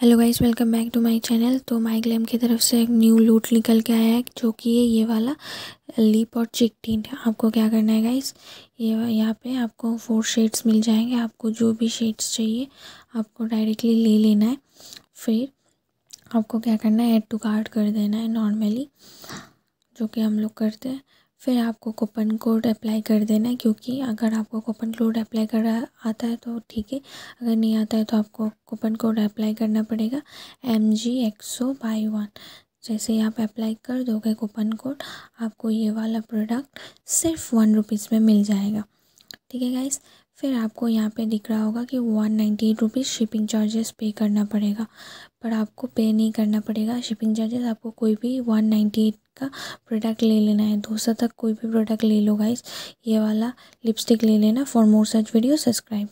hello guys welcome back to my channel तो My Glam की तरफ से एक न्यू लूट निकल के आया है जो कि है ये वाला लीप और चिक टिंट आपको क्या करना है गाइस ये यहाँ पे आपको फोर शेड्स मिल जाएंगे आपको जो भी शेड्स चाहिए आपको डायरेक्टली ले लेना है फिर आपको क्या करना है ऐड टू कार्ड कर देना है नॉर्मली जो कि हम लोग करते हैं फिर आपको कूपन कोड अप्लाई कर देना है क्योंकि अगर आपको कूपन कोड अप्लाई करा आता है तो ठीक है अगर नहीं आता है तो आपको कूपन कोड अप्लाई करना पड़ेगा M G X O buy one जैसे ही आप अप्लाई कर दोगे कूपन कोड आपको ये वाला प्रोडक्ट सिर्फ वन रुपीज़ में मिल जाएगा ठीक है गाइस फिर आपको यहाँ पे दिख रहा होगा कि one ninety eight rupees shipping charges pay करना पड़ेगा पर आपको पे नहीं करना पड़ेगा शिपिंग चार्जेस आपको कोई भी वन नाइन्टी एट का प्रोडक्ट ले लेना है दो सौ तक कोई भी प्रोडक्ट ले लो गाइस ये वाला लिपस्टिक ले लेना for more such video subscribe